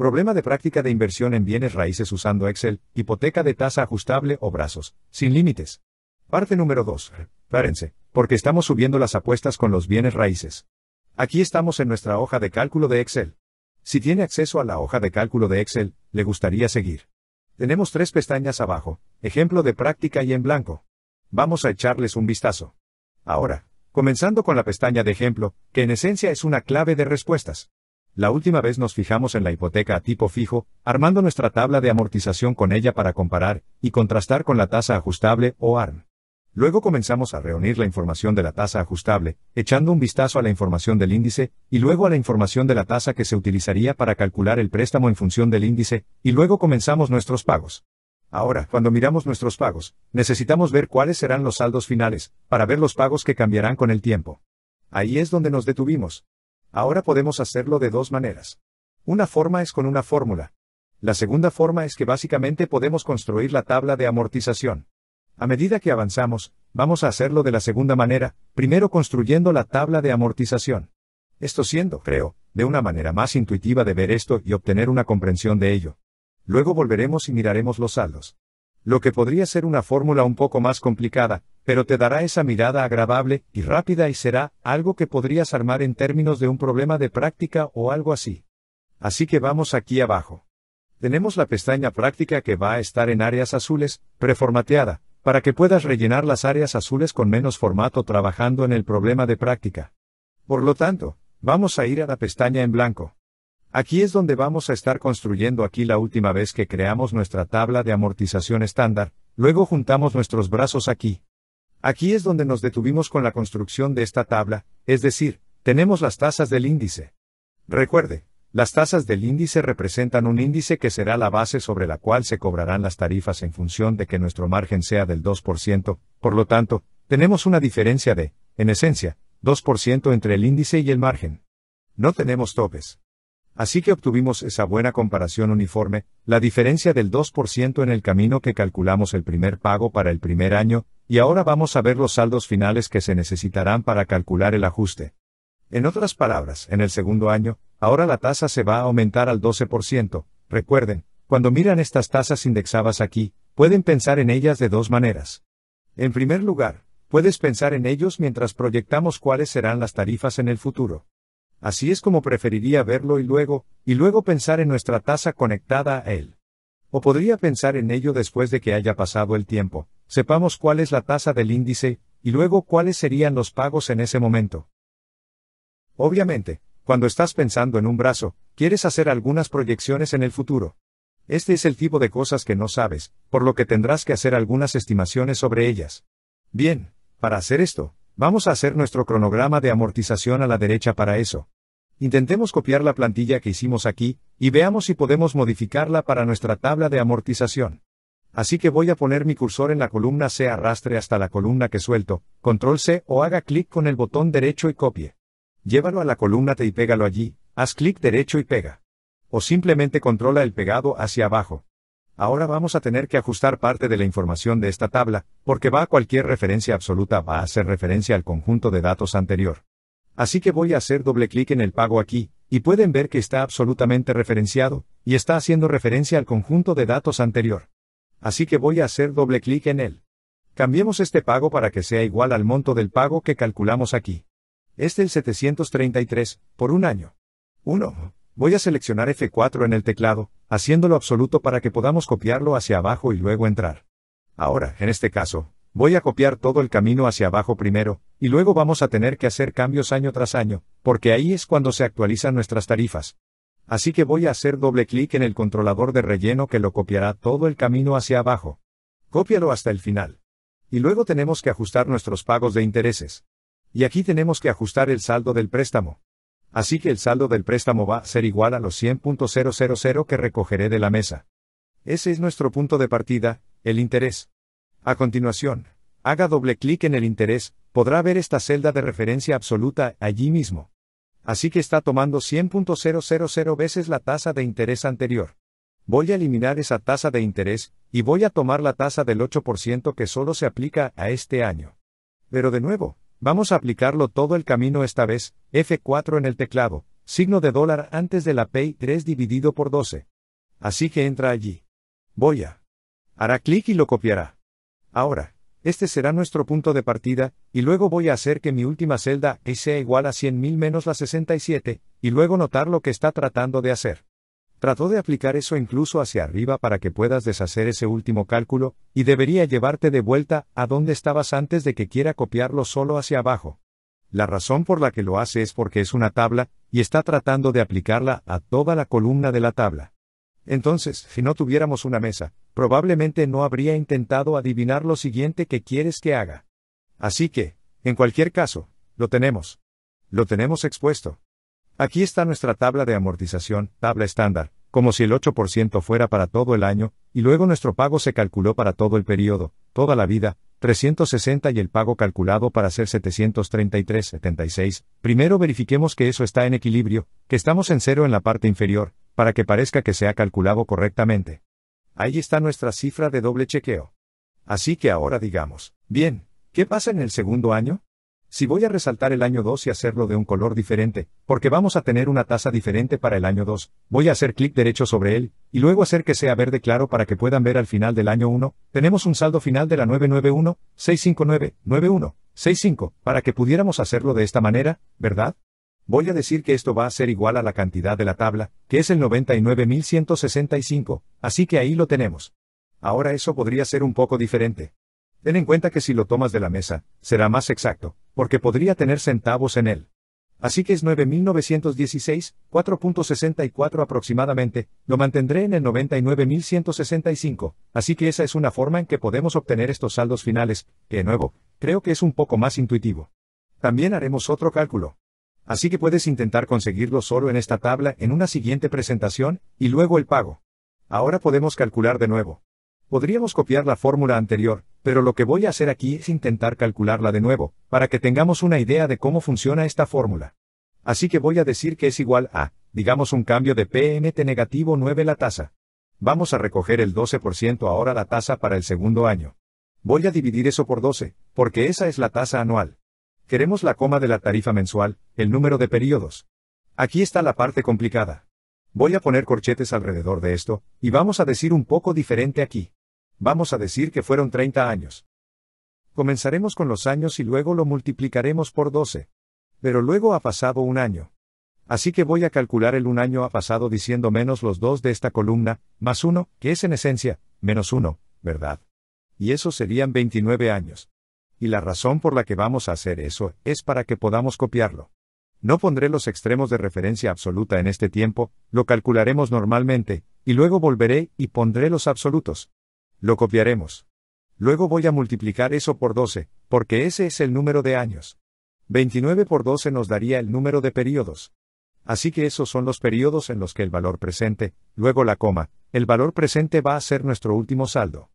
Problema de práctica de inversión en bienes raíces usando Excel, hipoteca de tasa ajustable o brazos, sin límites. Parte número 2. Párense, porque estamos subiendo las apuestas con los bienes raíces. Aquí estamos en nuestra hoja de cálculo de Excel. Si tiene acceso a la hoja de cálculo de Excel, le gustaría seguir. Tenemos tres pestañas abajo, ejemplo de práctica y en blanco. Vamos a echarles un vistazo. Ahora, comenzando con la pestaña de ejemplo, que en esencia es una clave de respuestas. La última vez nos fijamos en la hipoteca a tipo fijo, armando nuestra tabla de amortización con ella para comparar y contrastar con la tasa ajustable o ARM. Luego comenzamos a reunir la información de la tasa ajustable, echando un vistazo a la información del índice, y luego a la información de la tasa que se utilizaría para calcular el préstamo en función del índice, y luego comenzamos nuestros pagos. Ahora, cuando miramos nuestros pagos, necesitamos ver cuáles serán los saldos finales, para ver los pagos que cambiarán con el tiempo. Ahí es donde nos detuvimos. Ahora podemos hacerlo de dos maneras. Una forma es con una fórmula. La segunda forma es que básicamente podemos construir la tabla de amortización. A medida que avanzamos, vamos a hacerlo de la segunda manera, primero construyendo la tabla de amortización. Esto siendo, creo, de una manera más intuitiva de ver esto y obtener una comprensión de ello. Luego volveremos y miraremos los saldos. Lo que podría ser una fórmula un poco más complicada, pero te dará esa mirada agradable y rápida y será algo que podrías armar en términos de un problema de práctica o algo así. Así que vamos aquí abajo. Tenemos la pestaña práctica que va a estar en áreas azules, preformateada, para que puedas rellenar las áreas azules con menos formato trabajando en el problema de práctica. Por lo tanto, vamos a ir a la pestaña en blanco. Aquí es donde vamos a estar construyendo aquí la última vez que creamos nuestra tabla de amortización estándar, luego juntamos nuestros brazos aquí. Aquí es donde nos detuvimos con la construcción de esta tabla, es decir, tenemos las tasas del índice. Recuerde, las tasas del índice representan un índice que será la base sobre la cual se cobrarán las tarifas en función de que nuestro margen sea del 2%, por lo tanto, tenemos una diferencia de, en esencia, 2% entre el índice y el margen. No tenemos topes. Así que obtuvimos esa buena comparación uniforme, la diferencia del 2% en el camino que calculamos el primer pago para el primer año, y ahora vamos a ver los saldos finales que se necesitarán para calcular el ajuste. En otras palabras, en el segundo año, ahora la tasa se va a aumentar al 12%. Recuerden, cuando miran estas tasas indexadas aquí, pueden pensar en ellas de dos maneras. En primer lugar, puedes pensar en ellos mientras proyectamos cuáles serán las tarifas en el futuro. Así es como preferiría verlo y luego, y luego pensar en nuestra tasa conectada a él. O podría pensar en ello después de que haya pasado el tiempo, sepamos cuál es la tasa del índice, y luego cuáles serían los pagos en ese momento. Obviamente, cuando estás pensando en un brazo, quieres hacer algunas proyecciones en el futuro. Este es el tipo de cosas que no sabes, por lo que tendrás que hacer algunas estimaciones sobre ellas. Bien, para hacer esto, Vamos a hacer nuestro cronograma de amortización a la derecha para eso. Intentemos copiar la plantilla que hicimos aquí, y veamos si podemos modificarla para nuestra tabla de amortización. Así que voy a poner mi cursor en la columna C arrastre hasta la columna que suelto, control C o haga clic con el botón derecho y copie. Llévalo a la columna T y pégalo allí, haz clic derecho y pega. O simplemente controla el pegado hacia abajo. Ahora vamos a tener que ajustar parte de la información de esta tabla, porque va a cualquier referencia absoluta va a hacer referencia al conjunto de datos anterior. Así que voy a hacer doble clic en el pago aquí, y pueden ver que está absolutamente referenciado, y está haciendo referencia al conjunto de datos anterior. Así que voy a hacer doble clic en él. Cambiemos este pago para que sea igual al monto del pago que calculamos aquí. Este Es el 733, por un año. 1. Voy a seleccionar F4 en el teclado, haciéndolo absoluto para que podamos copiarlo hacia abajo y luego entrar. Ahora, en este caso, voy a copiar todo el camino hacia abajo primero, y luego vamos a tener que hacer cambios año tras año, porque ahí es cuando se actualizan nuestras tarifas. Así que voy a hacer doble clic en el controlador de relleno que lo copiará todo el camino hacia abajo. Cópialo hasta el final. Y luego tenemos que ajustar nuestros pagos de intereses. Y aquí tenemos que ajustar el saldo del préstamo. Así que el saldo del préstamo va a ser igual a los 100.000 que recogeré de la mesa. Ese es nuestro punto de partida, el interés. A continuación, haga doble clic en el interés, podrá ver esta celda de referencia absoluta allí mismo. Así que está tomando 100.000 veces la tasa de interés anterior. Voy a eliminar esa tasa de interés, y voy a tomar la tasa del 8% que solo se aplica a este año. Pero de nuevo, Vamos a aplicarlo todo el camino esta vez, F4 en el teclado, signo de dólar antes de la P 3 dividido por 12. Así que entra allí. Voy a. Hará clic y lo copiará. Ahora, este será nuestro punto de partida, y luego voy a hacer que mi última celda sea igual a 100.000 menos la 67, y luego notar lo que está tratando de hacer. Trató de aplicar eso incluso hacia arriba para que puedas deshacer ese último cálculo, y debería llevarte de vuelta a donde estabas antes de que quiera copiarlo solo hacia abajo. La razón por la que lo hace es porque es una tabla, y está tratando de aplicarla a toda la columna de la tabla. Entonces, si no tuviéramos una mesa, probablemente no habría intentado adivinar lo siguiente que quieres que haga. Así que, en cualquier caso, lo tenemos. Lo tenemos expuesto. Aquí está nuestra tabla de amortización, tabla estándar, como si el 8% fuera para todo el año, y luego nuestro pago se calculó para todo el periodo, toda la vida, 360 y el pago calculado para ser 733,76. Primero verifiquemos que eso está en equilibrio, que estamos en cero en la parte inferior, para que parezca que se ha calculado correctamente. Ahí está nuestra cifra de doble chequeo. Así que ahora digamos, bien, ¿qué pasa en el segundo año? Si voy a resaltar el año 2 y hacerlo de un color diferente, porque vamos a tener una tasa diferente para el año 2, voy a hacer clic derecho sobre él, y luego hacer que sea verde claro para que puedan ver al final del año 1, tenemos un saldo final de la 991, 659, 91, 65, para que pudiéramos hacerlo de esta manera, ¿verdad? Voy a decir que esto va a ser igual a la cantidad de la tabla, que es el 99.165, así que ahí lo tenemos. Ahora eso podría ser un poco diferente. Ten en cuenta que si lo tomas de la mesa, será más exacto porque podría tener centavos en él. Así que es 9.916, 4.64 aproximadamente, lo mantendré en el 99.165, así que esa es una forma en que podemos obtener estos saldos finales, que de nuevo, creo que es un poco más intuitivo. También haremos otro cálculo. Así que puedes intentar conseguirlo solo en esta tabla en una siguiente presentación, y luego el pago. Ahora podemos calcular de nuevo. Podríamos copiar la fórmula anterior, pero lo que voy a hacer aquí es intentar calcularla de nuevo, para que tengamos una idea de cómo funciona esta fórmula. Así que voy a decir que es igual a, digamos un cambio de PMT negativo 9 la tasa. Vamos a recoger el 12% ahora la tasa para el segundo año. Voy a dividir eso por 12, porque esa es la tasa anual. Queremos la coma de la tarifa mensual, el número de periodos. Aquí está la parte complicada. Voy a poner corchetes alrededor de esto, y vamos a decir un poco diferente aquí. Vamos a decir que fueron 30 años. Comenzaremos con los años y luego lo multiplicaremos por 12. Pero luego ha pasado un año. Así que voy a calcular el un año ha pasado diciendo menos los dos de esta columna, más uno, que es en esencia, menos uno, ¿verdad? Y eso serían 29 años. Y la razón por la que vamos a hacer eso es para que podamos copiarlo. No pondré los extremos de referencia absoluta en este tiempo, lo calcularemos normalmente, y luego volveré y pondré los absolutos. Lo copiaremos. Luego voy a multiplicar eso por 12, porque ese es el número de años. 29 por 12 nos daría el número de periodos. Así que esos son los periodos en los que el valor presente, luego la coma, el valor presente va a ser nuestro último saldo.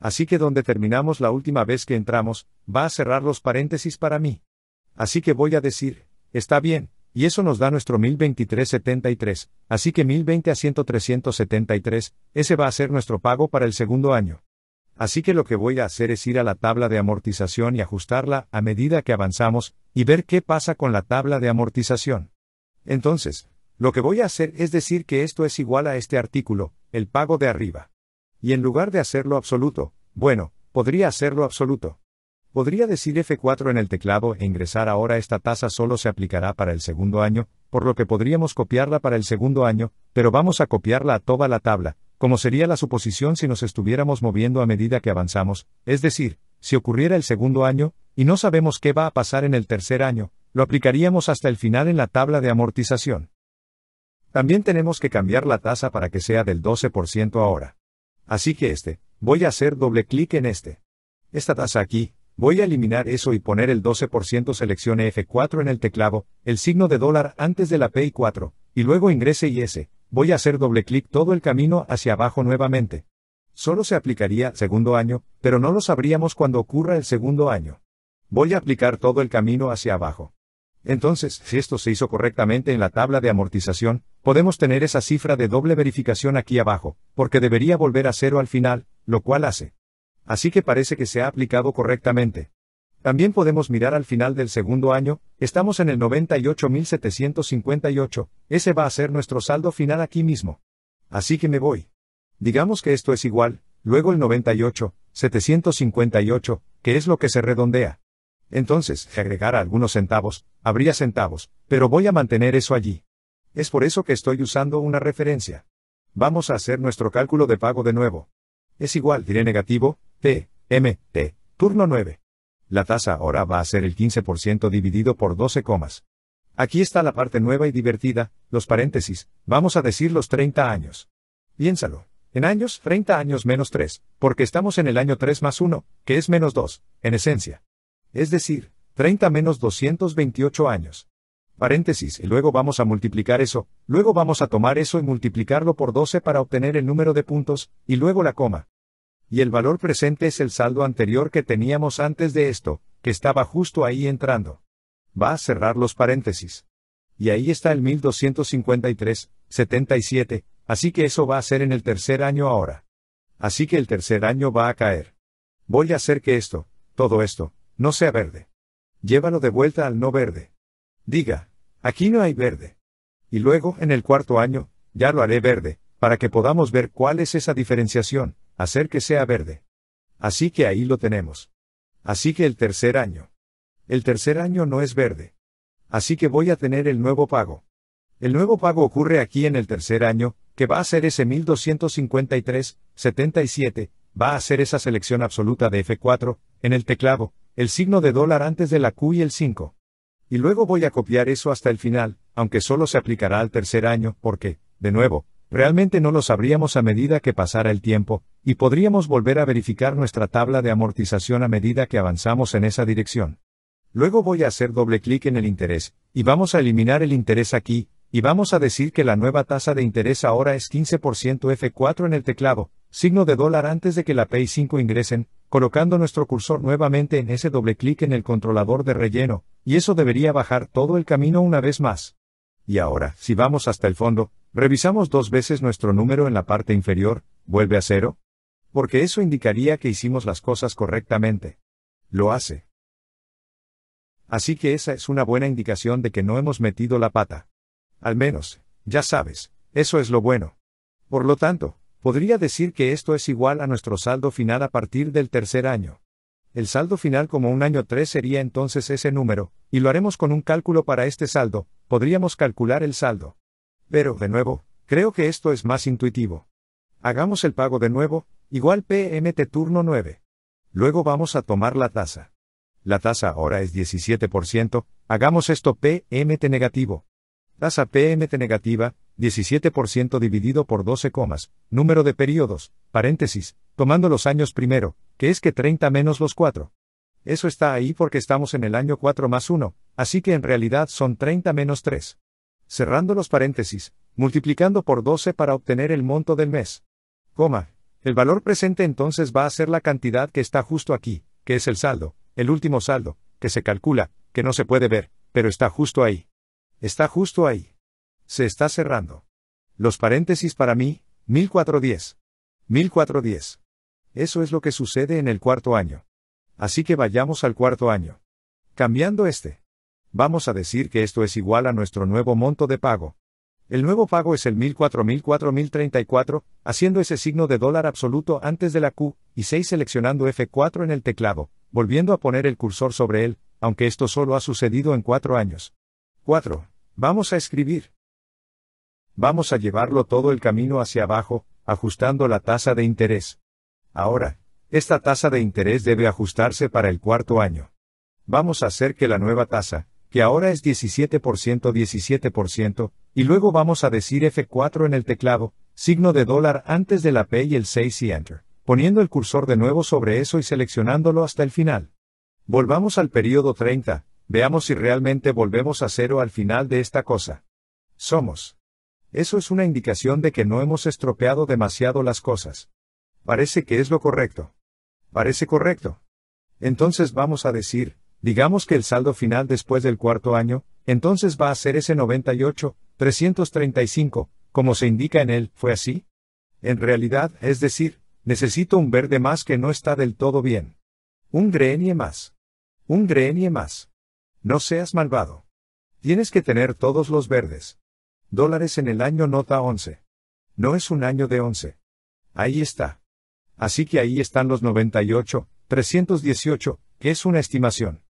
Así que donde terminamos la última vez que entramos, va a cerrar los paréntesis para mí. Así que voy a decir, está bien, y eso nos da nuestro 1.023.73, así que 1020 a 1373, ese va a ser nuestro pago para el segundo año. Así que lo que voy a hacer es ir a la tabla de amortización y ajustarla a medida que avanzamos, y ver qué pasa con la tabla de amortización. Entonces, lo que voy a hacer es decir que esto es igual a este artículo, el pago de arriba. Y en lugar de hacerlo absoluto, bueno, podría hacerlo absoluto. Podría decir F4 en el teclado e ingresar ahora esta tasa solo se aplicará para el segundo año, por lo que podríamos copiarla para el segundo año, pero vamos a copiarla a toda la tabla, como sería la suposición si nos estuviéramos moviendo a medida que avanzamos, es decir, si ocurriera el segundo año, y no sabemos qué va a pasar en el tercer año, lo aplicaríamos hasta el final en la tabla de amortización. También tenemos que cambiar la tasa para que sea del 12% ahora. Así que este, voy a hacer doble clic en este. Esta tasa aquí, Voy a eliminar eso y poner el 12% selección F4 en el teclado, el signo de dólar antes de la P 4, y luego ingrese IS. Voy a hacer doble clic todo el camino hacia abajo nuevamente. Solo se aplicaría segundo año, pero no lo sabríamos cuando ocurra el segundo año. Voy a aplicar todo el camino hacia abajo. Entonces, si esto se hizo correctamente en la tabla de amortización, podemos tener esa cifra de doble verificación aquí abajo, porque debería volver a cero al final, lo cual hace así que parece que se ha aplicado correctamente. También podemos mirar al final del segundo año, estamos en el 98.758, ese va a ser nuestro saldo final aquí mismo. Así que me voy. Digamos que esto es igual, luego el 98,758, que es lo que se redondea. Entonces, si agregara algunos centavos, habría centavos, pero voy a mantener eso allí. Es por eso que estoy usando una referencia. Vamos a hacer nuestro cálculo de pago de nuevo. Es igual, diré negativo, T, M, T, turno 9. La tasa ahora va a ser el 15% dividido por 12 comas. Aquí está la parte nueva y divertida, los paréntesis, vamos a decir los 30 años. Piénsalo. En años, 30 años menos 3, porque estamos en el año 3 más 1, que es menos 2, en esencia. Es decir, 30 menos 228 años. Paréntesis, y luego vamos a multiplicar eso, luego vamos a tomar eso y multiplicarlo por 12 para obtener el número de puntos, y luego la coma. Y el valor presente es el saldo anterior que teníamos antes de esto, que estaba justo ahí entrando. Va a cerrar los paréntesis. Y ahí está el 1253, 77, así que eso va a ser en el tercer año ahora. Así que el tercer año va a caer. Voy a hacer que esto, todo esto, no sea verde. Llévalo de vuelta al no verde. Diga, aquí no hay verde. Y luego, en el cuarto año, ya lo haré verde, para que podamos ver cuál es esa diferenciación, Hacer que sea verde. Así que ahí lo tenemos. Así que el tercer año. El tercer año no es verde. Así que voy a tener el nuevo pago. El nuevo pago ocurre aquí en el tercer año, que va a ser ese 1253, 77, va a ser esa selección absoluta de F4, en el teclado, el signo de dólar antes de la Q y el 5. Y luego voy a copiar eso hasta el final, aunque solo se aplicará al tercer año, porque, de nuevo, Realmente no lo sabríamos a medida que pasara el tiempo, y podríamos volver a verificar nuestra tabla de amortización a medida que avanzamos en esa dirección. Luego voy a hacer doble clic en el interés, y vamos a eliminar el interés aquí, y vamos a decir que la nueva tasa de interés ahora es 15% F4 en el teclado, signo de dólar antes de que la Pay 5 ingresen, colocando nuestro cursor nuevamente en ese doble clic en el controlador de relleno, y eso debería bajar todo el camino una vez más. Y ahora, si vamos hasta el fondo, Revisamos dos veces nuestro número en la parte inferior, vuelve a cero, porque eso indicaría que hicimos las cosas correctamente. Lo hace. Así que esa es una buena indicación de que no hemos metido la pata. Al menos, ya sabes, eso es lo bueno. Por lo tanto, podría decir que esto es igual a nuestro saldo final a partir del tercer año. El saldo final como un año 3 sería entonces ese número, y lo haremos con un cálculo para este saldo, podríamos calcular el saldo. Pero, de nuevo, creo que esto es más intuitivo. Hagamos el pago de nuevo, igual PMT turno 9. Luego vamos a tomar la tasa. La tasa ahora es 17%, hagamos esto PMT negativo. Tasa PMT negativa, 17% dividido por 12 comas, número de periodos, paréntesis, tomando los años primero, que es que 30 menos los 4. Eso está ahí porque estamos en el año 4 más 1, así que en realidad son 30 menos 3. Cerrando los paréntesis, multiplicando por 12 para obtener el monto del mes. Coma. El valor presente entonces va a ser la cantidad que está justo aquí, que es el saldo, el último saldo, que se calcula, que no se puede ver, pero está justo ahí. Está justo ahí. Se está cerrando. Los paréntesis para mí, 1410. 1410. Eso es lo que sucede en el cuarto año. Así que vayamos al cuarto año. Cambiando este. Vamos a decir que esto es igual a nuestro nuevo monto de pago. El nuevo pago es el cuatro, haciendo ese signo de dólar absoluto antes de la Q, y 6 seleccionando F4 en el teclado, volviendo a poner el cursor sobre él, aunque esto solo ha sucedido en 4 años. 4. Vamos a escribir. Vamos a llevarlo todo el camino hacia abajo, ajustando la tasa de interés. Ahora, esta tasa de interés debe ajustarse para el cuarto año. Vamos a hacer que la nueva tasa, que ahora es 17% 17%, y luego vamos a decir F4 en el teclado, signo de dólar antes de la P y el 6 y Enter, poniendo el cursor de nuevo sobre eso y seleccionándolo hasta el final. Volvamos al periodo 30, veamos si realmente volvemos a cero al final de esta cosa. Somos. Eso es una indicación de que no hemos estropeado demasiado las cosas. Parece que es lo correcto. Parece correcto. Entonces vamos a decir, digamos que el saldo final después del cuarto año, entonces va a ser ese 98, como se indica en él, ¿fue así? En realidad, es decir, necesito un verde más que no está del todo bien. Un greenie más. Un greenie más. No seas malvado. Tienes que tener todos los verdes. Dólares en el año nota 11. No es un año de 11. Ahí está. Así que ahí están los 98, 318, que es una estimación.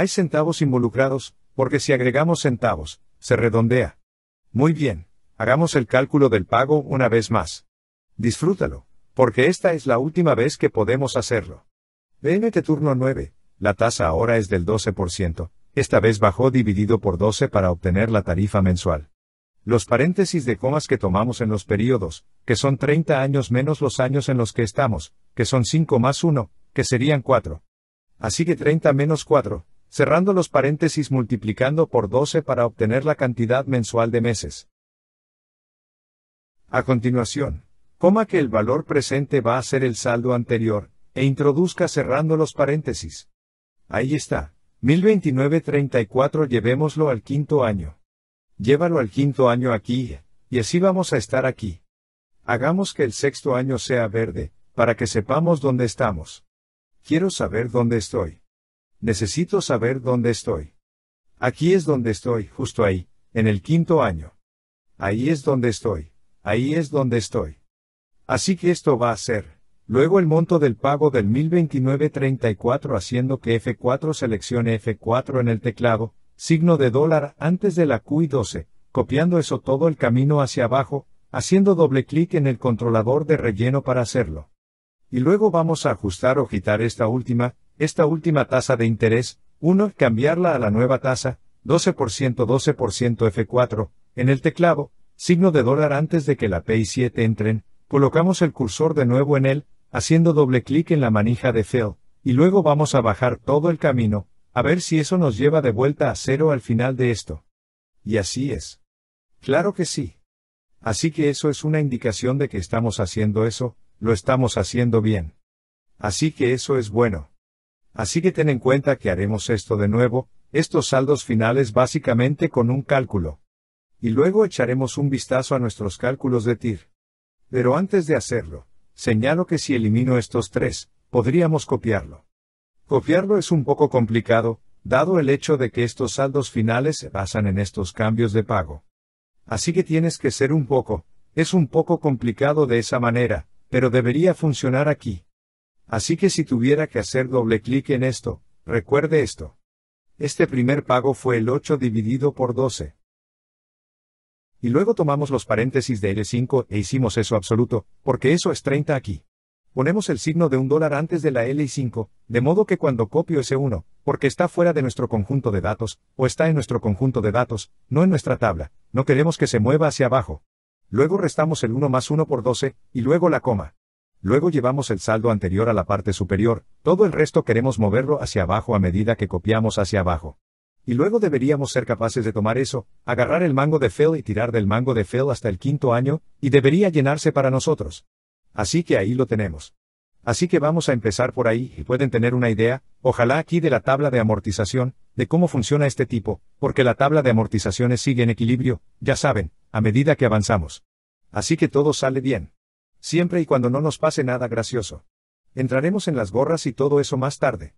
Hay centavos involucrados, porque si agregamos centavos, se redondea. Muy bien, hagamos el cálculo del pago una vez más. Disfrútalo, porque esta es la última vez que podemos hacerlo. BNT turno 9, la tasa ahora es del 12%, esta vez bajó dividido por 12 para obtener la tarifa mensual. Los paréntesis de comas que tomamos en los periodos, que son 30 años menos los años en los que estamos, que son 5 más 1, que serían 4. Así que 30 menos 4, cerrando los paréntesis multiplicando por 12 para obtener la cantidad mensual de meses. A continuación, coma que el valor presente va a ser el saldo anterior, e introduzca cerrando los paréntesis. Ahí está, 1029.34 llevémoslo al quinto año. Llévalo al quinto año aquí, y así vamos a estar aquí. Hagamos que el sexto año sea verde, para que sepamos dónde estamos. Quiero saber dónde estoy. Necesito saber dónde estoy. Aquí es donde estoy, justo ahí, en el quinto año. Ahí es donde estoy, ahí es donde estoy. Así que esto va a ser, luego el monto del pago del 1029.34 haciendo que F4 seleccione F4 en el teclado, signo de dólar antes de la qi 12, copiando eso todo el camino hacia abajo, haciendo doble clic en el controlador de relleno para hacerlo. Y luego vamos a ajustar o quitar esta última, esta última tasa de interés, 1. Cambiarla a la nueva tasa, 12% 12% F4, en el teclado, signo de dólar antes de que la P y 7 entren, colocamos el cursor de nuevo en él, haciendo doble clic en la manija de Fill, y luego vamos a bajar todo el camino, a ver si eso nos lleva de vuelta a cero al final de esto. Y así es. Claro que sí. Así que eso es una indicación de que estamos haciendo eso, lo estamos haciendo bien. Así que eso es bueno. Así que ten en cuenta que haremos esto de nuevo, estos saldos finales básicamente con un cálculo. Y luego echaremos un vistazo a nuestros cálculos de TIR. Pero antes de hacerlo, señalo que si elimino estos tres, podríamos copiarlo. Copiarlo es un poco complicado, dado el hecho de que estos saldos finales se basan en estos cambios de pago. Así que tienes que ser un poco, es un poco complicado de esa manera, pero debería funcionar aquí. Así que si tuviera que hacer doble clic en esto, recuerde esto. Este primer pago fue el 8 dividido por 12. Y luego tomamos los paréntesis de L5 e hicimos eso absoluto, porque eso es 30 aquí. Ponemos el signo de un dólar antes de la L5, de modo que cuando copio ese 1, porque está fuera de nuestro conjunto de datos, o está en nuestro conjunto de datos, no en nuestra tabla, no queremos que se mueva hacia abajo. Luego restamos el 1 más 1 por 12, y luego la coma. Luego llevamos el saldo anterior a la parte superior, todo el resto queremos moverlo hacia abajo a medida que copiamos hacia abajo. Y luego deberíamos ser capaces de tomar eso, agarrar el mango de Phil y tirar del mango de Phil hasta el quinto año, y debería llenarse para nosotros. Así que ahí lo tenemos. Así que vamos a empezar por ahí y pueden tener una idea, ojalá aquí de la tabla de amortización, de cómo funciona este tipo, porque la tabla de amortizaciones sigue en equilibrio, ya saben, a medida que avanzamos. Así que todo sale bien. Siempre y cuando no nos pase nada gracioso. Entraremos en las gorras y todo eso más tarde.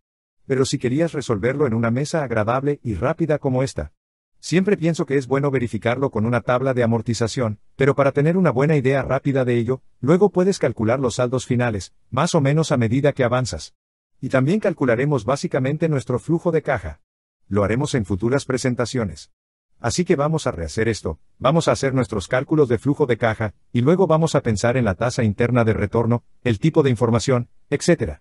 Pero si querías resolverlo en una mesa agradable y rápida como esta. Siempre pienso que es bueno verificarlo con una tabla de amortización, pero para tener una buena idea rápida de ello, luego puedes calcular los saldos finales, más o menos a medida que avanzas. Y también calcularemos básicamente nuestro flujo de caja. Lo haremos en futuras presentaciones. Así que vamos a rehacer esto, vamos a hacer nuestros cálculos de flujo de caja, y luego vamos a pensar en la tasa interna de retorno, el tipo de información, etc.